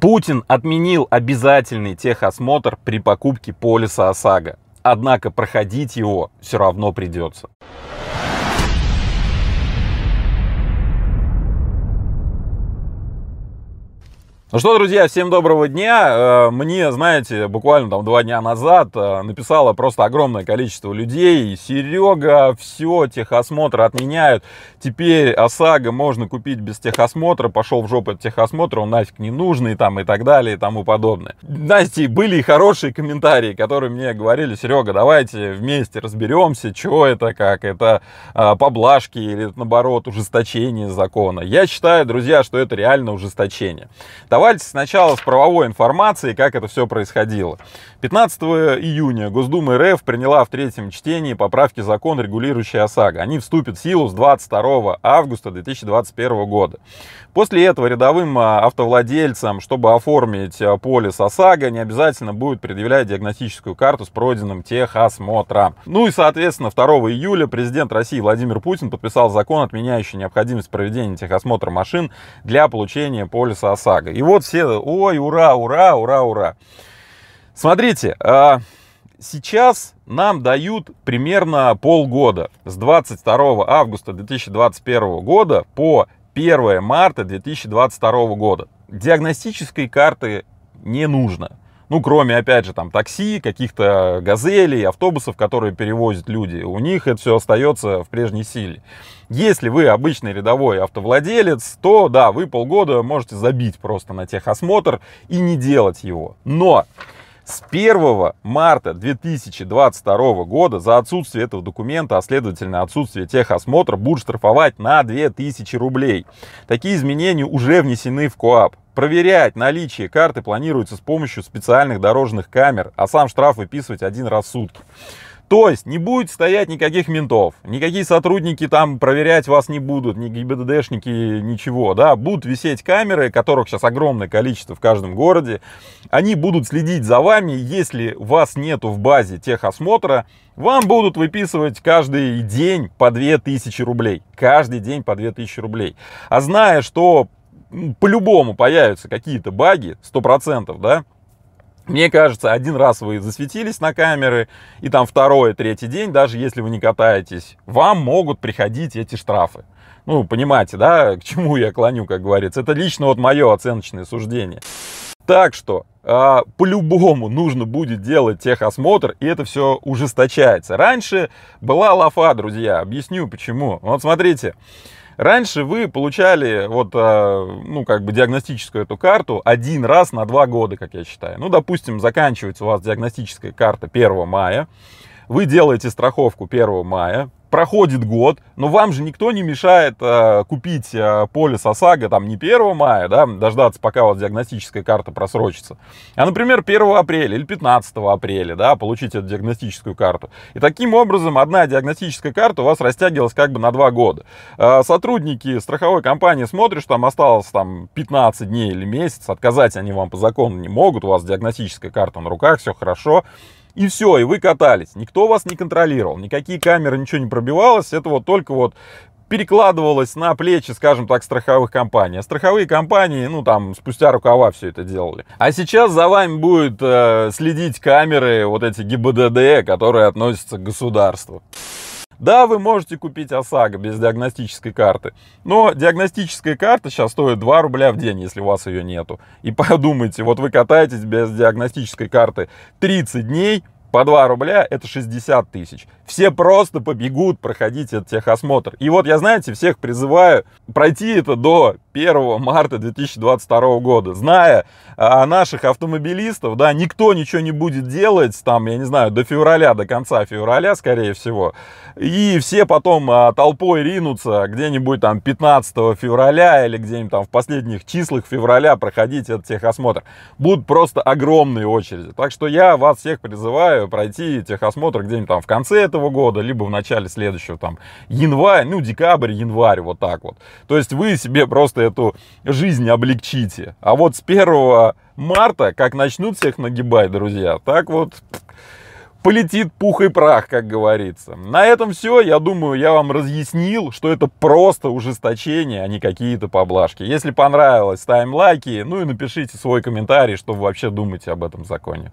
Путин отменил обязательный техосмотр при покупке полиса ОСАГО. Однако проходить его все равно придется. Ну что, друзья, всем доброго дня. Э, мне, знаете, буквально там два дня назад э, написало просто огромное количество людей. Серега, все, техосмотр отменяют. Теперь ОСАГО можно купить без техосмотра. Пошел в жопу от техосмотра, он нафиг не нужный там и так далее и тому подобное. Знаете, были и хорошие комментарии, которые мне говорили, Серега, давайте вместе разберемся, что это, как это, э, поблажки или наоборот ужесточение закона. Я считаю, друзья, что это реально ужесточение Давайте сначала с правовой информации, как это все происходило. 15 июня Госдума РФ приняла в третьем чтении поправки закон, регулирующий ОСАГО. Они вступят в силу с 22 августа 2021 года. После этого рядовым а, автовладельцам, чтобы оформить а, полис ОСАГО, не обязательно будет предъявлять диагностическую карту с пройденным техосмотром. Ну и, соответственно, 2 июля президент России Владимир Путин подписал закон, отменяющий необходимость проведения техосмотра машин для получения полиса ОСАГО. И вот все, ой, ура, ура, ура, ура. Смотрите, а, сейчас нам дают примерно полгода с 22 августа 2021 года по 1 марта 2022 года. Диагностической карты не нужно. Ну, кроме, опять же, там, такси, каких-то газелей, автобусов, которые перевозят люди. У них это все остается в прежней силе. Если вы обычный рядовой автовладелец, то, да, вы полгода можете забить просто на техосмотр и не делать его. Но с 1 марта 2022 года за отсутствие этого документа, а следовательно отсутствие техосмотра, будут штрафовать на 2000 рублей. Такие изменения уже внесены в КОАП. Проверять наличие карты планируется с помощью специальных дорожных камер, а сам штраф выписывать один раз в сутки. То есть не будет стоять никаких ментов, никакие сотрудники там проверять вас не будут, ни ГИБДДшники, ничего, да, будут висеть камеры, которых сейчас огромное количество в каждом городе, они будут следить за вами, если вас нету в базе техосмотра, вам будут выписывать каждый день по 2000 рублей, каждый день по 2000 рублей, а зная, что по-любому появятся какие-то баги, 100%, да, мне кажется, один раз вы засветились на камеры, и там второй, третий день, даже если вы не катаетесь, вам могут приходить эти штрафы. Ну, понимаете, да, к чему я клоню, как говорится. Это лично вот мое оценочное суждение. Так что а, по-любому нужно будет делать техосмотр, и это все ужесточается. Раньше была лафа, друзья, объясню почему. Вот смотрите, раньше вы получали вот, а, ну, как бы диагностическую эту карту один раз на два года, как я считаю. Ну, допустим, заканчивается у вас диагностическая карта 1 мая, вы делаете страховку 1 мая, проходит год, но вам же никто не мешает э, купить э, полис ОСАГО там не 1 мая, да, дождаться, пока вот диагностическая карта просрочится, а, например, 1 апреля или 15 апреля, да, получить эту диагностическую карту. И таким образом одна диагностическая карта у вас растягивалась как бы на 2 года. Э, сотрудники страховой компании смотрят, что там осталось там 15 дней или месяц, отказать они вам по закону не могут, у вас диагностическая карта на руках, все хорошо, и все, и вы катались. Никто вас не контролировал, никакие камеры, ничего не пробивалось. Это вот только вот перекладывалось на плечи, скажем так, страховых компаний. А страховые компании, ну, там, спустя рукава все это делали. А сейчас за вами будет э, следить камеры, вот эти ГИБДД, которые относятся к государству. Да, вы можете купить ОСАГО без диагностической карты, но диагностическая карта сейчас стоит 2 рубля в день, если у вас ее нету. И подумайте, вот вы катаетесь без диагностической карты 30 дней, по 2 рубля это 60 тысяч. Все просто побегут проходить этот техосмотр. И вот я, знаете, всех призываю пройти это до 1 марта 2022 года. Зная а, наших автомобилистов, да, никто ничего не будет делать, там, я не знаю, до февраля, до конца февраля, скорее всего. И все потом а, толпой ринутся где-нибудь там 15 февраля или где-нибудь там в последних числах февраля проходить этот техосмотр. Будут просто огромные очереди. Так что я вас всех призываю пройти техосмотр где-нибудь там в конце этого года, либо в начале следующего, там, января, ну, декабрь, январь, вот так вот. То есть вы себе просто эту жизнь облегчите. А вот с 1 марта, как начнут всех нагибать, друзья, так вот полетит пух и прах, как говорится. На этом все. Я думаю, я вам разъяснил, что это просто ужесточение, а не какие-то поблажки. Если понравилось, ставим лайки, ну и напишите свой комментарий, что вы вообще думаете об этом законе.